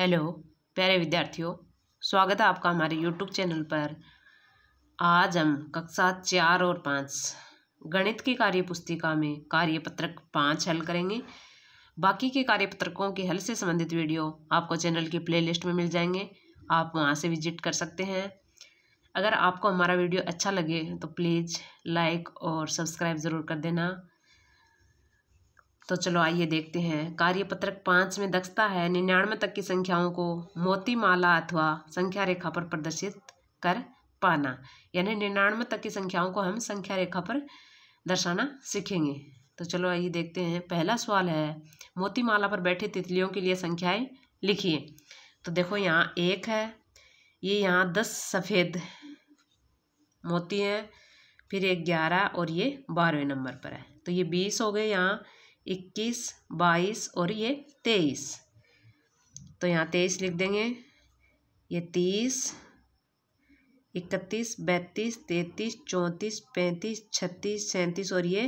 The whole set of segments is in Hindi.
हेलो प्यारे विद्यार्थियों स्वागत है आपका हमारे यूट्यूब चैनल पर आज हम कक्षा चार और पाँच गणित की कार्य पुस्तिका में कार्यपत्रक पाँच हल करेंगे बाकी के कार्यपत्रकों के हल से संबंधित वीडियो आपको चैनल की प्लेलिस्ट में मिल जाएंगे आप वहाँ से विजिट कर सकते हैं अगर आपको हमारा वीडियो अच्छा लगे तो प्लीज़ लाइक और सब्सक्राइब ज़रूर कर देना तो चलो आइए देखते हैं कार्यपत्रक पाँच में दक्षता है निन्यानवे तक की संख्याओं को मोती माला अथवा संख्या रेखा पर प्रदर्शित कर पाना यानी निन्यानवे तक की संख्याओं को हम संख्या रेखा पर दर्शाना सीखेंगे तो चलो आइए देखते हैं पहला सवाल है मोती माला पर बैठे तितलियों के लिए संख्याएं लिखिए तो देखो यहाँ एक है ये यहाँ दस सफ़ेद मोती हैं फिर एक ग्यारह और ये बारहवें नंबर पर है तो ये बीस हो गए यहाँ इक्कीस बाईस और ये तेईस तो यहाँ तेईस लिख देंगे ये तीस इकतीस बैतीस तैतीस चौंतीस पैंतीस छत्तीस सैंतीस और ये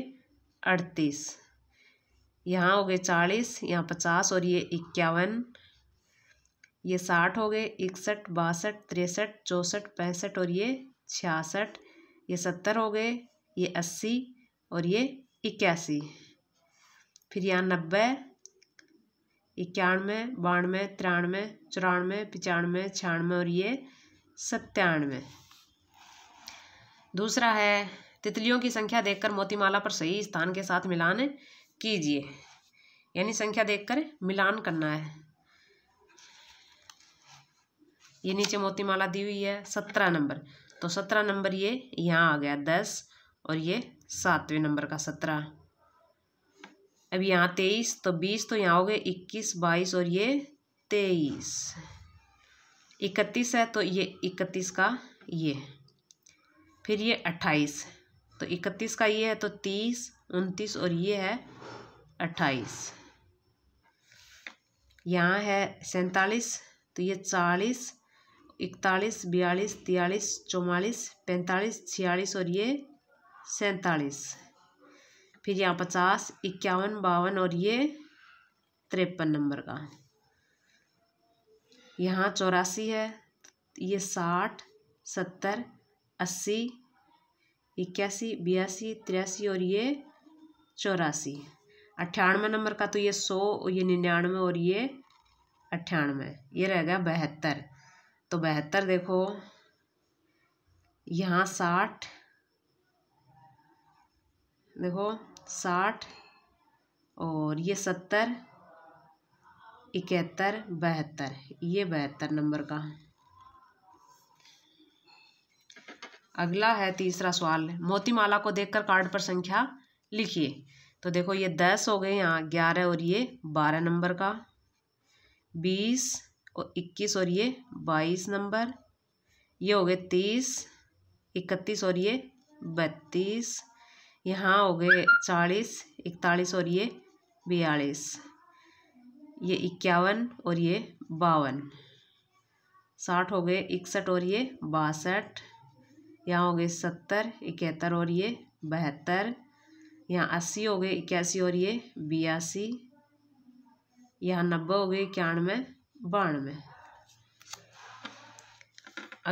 अड़तीस यहाँ हो गए चालीस यहाँ पचास और ये इक्यावन ये साठ हो गए इकसठ बासठ तिरसठ चौंसठ पैंसठ और ये छियासठ ये सत्तर हो गए ये अस्सी और ये इक्यासी फिर यहाँ नब्बे इक्यानवे बानवे तिरानवे चौरानवे पचानवे छियानवे और ये सत्तानवे दूसरा है तितलियों की संख्या देखकर मोतीमाला पर सही स्थान के साथ मिलान कीजिए यानी संख्या देखकर मिलान करना है ये नीचे मोतीमाला दी हुई है सत्रह नंबर तो सत्रह नंबर ये यहाँ आ गया दस और ये सातवें नंबर का सत्रह अब यहाँ तेईस तो बीस तो यहाँ हो गए इक्कीस बाईस और ये तेईस इकतीस है तो ये इकतीस का ये फिर ये अट्ठाईस तो इकतीस का ये है तो तीस उनतीस और ये है अट्ठाईस यहाँ है सैंतालीस तो ये चालीस इकतालीस बयालीस तयालीस चौवालीस पैंतालीस छियालीस और ये सैंतालीस फिर यहाँ पचास इक्यावन बावन और ये तिरपन नंबर का यहाँ चौरासी है ये साठ सत्तर अस्सी इक्यासी बयासी तिरासी और ये चौरासी अट्ठानवे नंबर का तो ये सौ ये निन्यानवे और ये अट्ठानवे ये रह गया बहत्तर तो बहत्तर देखो यहाँ साठ देखो साठ और ये सत्तर इकहत्तर बहत्तर ये बहत्तर नंबर का अगला है तीसरा सवाल मोतीमाला को देखकर कार्ड पर संख्या लिखिए तो देखो ये दस हो गए यहाँ ग्यारह और ये बारह नंबर का बीस और इक्कीस और ये बाईस नंबर ये हो गए तीस इकतीस और ये बत्तीस यहाँ हो गए चालीस इकतालीस और ये बयालीस ये इक्यावन और ये बावन साठ हो गए इकसठ और ये बासठ यहाँ हो गए सत्तर इकहत्तर और ये बहत्तर यहाँ अस्सी हो गए इक्यासी और ये बयासी यहाँ नब्बे हो गए इक्यानवे बानवे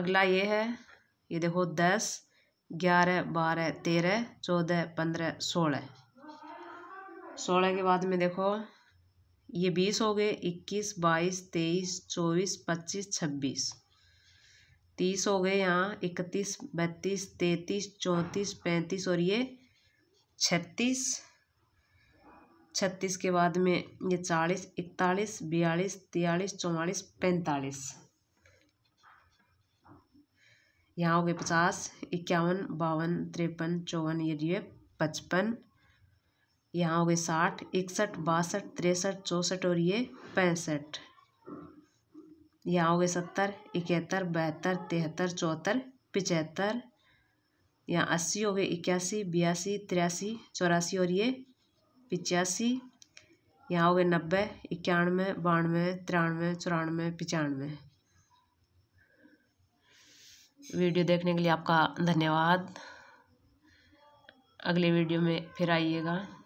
अगला ये है ये देखो दस ग्यारह बारह तेरह चौदह पंद्रह सोलह सोलह के बाद में देखो ये बीस हो गए इक्कीस बाईस तेईस चौबीस पच्चीस छब्बीस तीस हो गए यहाँ इकतीस बत्तीस तैंतीस चौंतीस पैंतीस और ये छत्तीस छत्तीस के बाद में ये चालीस इकतालीस बयालीस तियालीस चौवालीस पैंतालीस यहाँ हो गए पचास इक्यावन बावन तिरपन चौवन ये दिए पचपन यहाँ हो गए साठ इकसठ बासठ तिरसठ चौंसठ और ये पैंसठ यहाँ हो गए सत्तर इकहत्तर बहत्तर तिहत्तर चौहत्तर पचहत्तर यहाँ अस्सी हो गए इक्यासी बयासी तिरासी चौरासी और ये पिचासी यहाँ हो गए नब्बे इक्यानवे बानवे तिरानवे चौरानवे पचानवे वीडियो देखने के लिए आपका धन्यवाद अगले वीडियो में फिर आइएगा